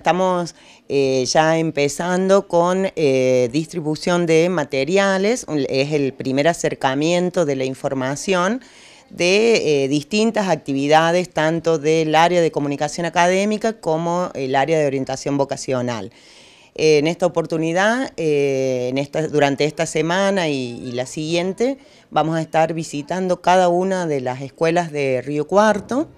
estamos eh, ya empezando con eh, distribución de materiales, es el primer acercamiento de la información de eh, distintas actividades, tanto del área de comunicación académica como el área de orientación vocacional. en esta oportunidad, durante esta semana y la siguiente, vamos a estar visitando cada una de las escuelas de Río Cuarto,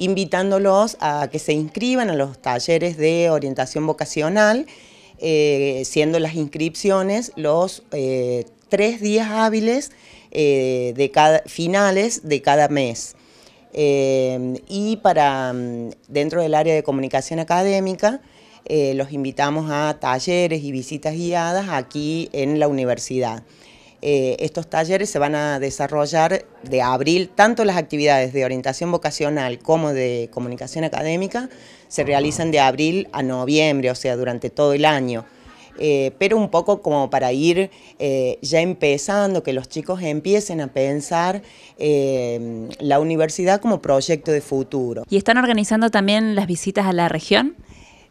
invitándolos a que se inscriban a los talleres de orientación vocacional, eh, siendo las inscripciones los eh, tres días hábiles eh, de cada, finales de cada mes. y para mm, dentro del área de comunicación académica, los invitamos a talleres y visitas guiadas aquí en la universidad. Eh, estos talleres se van a desarrollar de abril, tanto las actividades de orientación vocacional como de comunicación académica se realizan de abril a noviembre, o sea, durante todo el año. Eh, pero un poco como para ir eh, ya empezando, que los chicos empiecen a pensar la universidad como proyecto de futuro. ¿Y están organizando también las visitas a la región?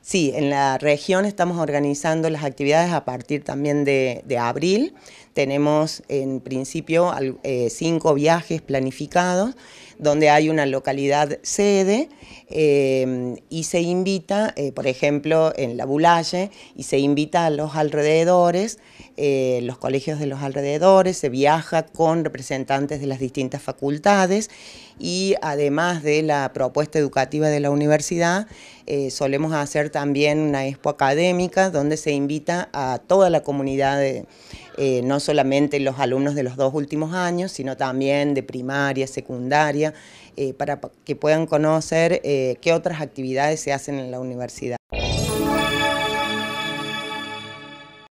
Sí, en la región estamos organizando las actividades a partir también de abril. Tenemos en principio eh, cinco viajes planificados donde hay una localidad sede em, y se invita, eh, por ejemplo, en la Bulalle, y se invita a los alrededores, eh, los colegios de los alrededores, se viaja con representantes de las distintas facultades y además de la propuesta educativa de la universidad, solemos hacer también una expo académica donde se invita a toda la comunidad de eh, no solamente los alumnos de los dos últimos años, sino también de primaria, secundaria, eh, para que puedan conocer eh, qué otras actividades se hacen en la universidad.